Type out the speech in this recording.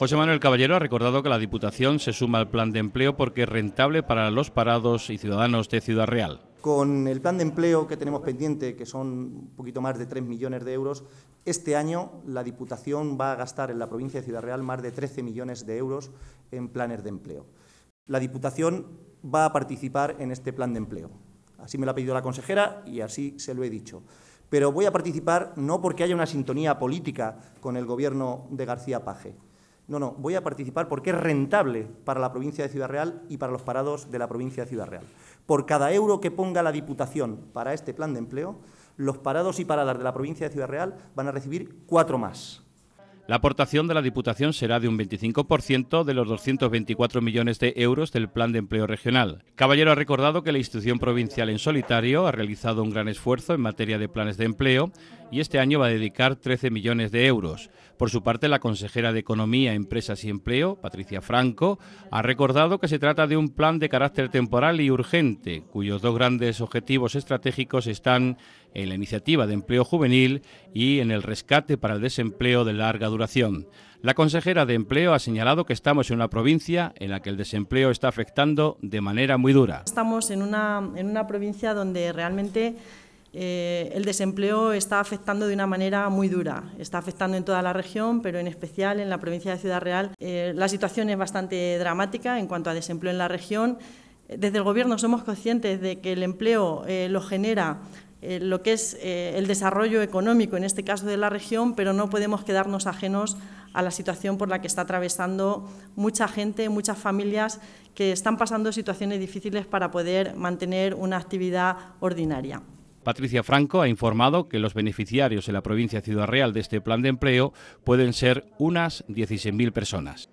José Manuel Caballero ha recordado que la Diputación se suma al plan de empleo porque es rentable para los parados y ciudadanos de Ciudad Real. Con el plan de empleo que tenemos pendiente, que son un poquito más de 3 millones de euros, este año la Diputación va a gastar en la provincia de Ciudad Real más de 13 millones de euros en planes de empleo. La Diputación va a participar en este plan de empleo. Así me lo ha pedido la consejera y así se lo he dicho. Pero voy a participar no porque haya una sintonía política con el Gobierno de García Paje, no, no, voy a participar porque es rentable para la provincia de Ciudad Real y para los parados de la provincia de Ciudad Real. Por cada euro que ponga la Diputación para este plan de empleo, los parados y paradas de la provincia de Ciudad Real van a recibir cuatro más. La aportación de la Diputación será de un 25% de los 224 millones de euros del Plan de Empleo Regional. Caballero ha recordado que la institución provincial en solitario ha realizado un gran esfuerzo en materia de planes de empleo y este año va a dedicar 13 millones de euros. Por su parte, la consejera de Economía, Empresas y Empleo, Patricia Franco, ha recordado que se trata de un plan de carácter temporal y urgente, cuyos dos grandes objetivos estratégicos están en la iniciativa de empleo juvenil y en el rescate para el desempleo de larga duración. La consejera de Empleo ha señalado que estamos en una provincia en la que el desempleo está afectando de manera muy dura. Estamos en una, en una provincia donde realmente eh, el desempleo está afectando de una manera muy dura. Está afectando en toda la región, pero en especial en la provincia de Ciudad Real. Eh, la situación es bastante dramática en cuanto a desempleo en la región. Desde el Gobierno somos conscientes de que el empleo eh, lo genera lo que es el desarrollo económico, en este caso de la región, pero no podemos quedarnos ajenos a la situación por la que está atravesando mucha gente, muchas familias que están pasando situaciones difíciles para poder mantener una actividad ordinaria. Patricia Franco ha informado que los beneficiarios en la provincia Ciudad Real de este plan de empleo pueden ser unas 16.000 personas.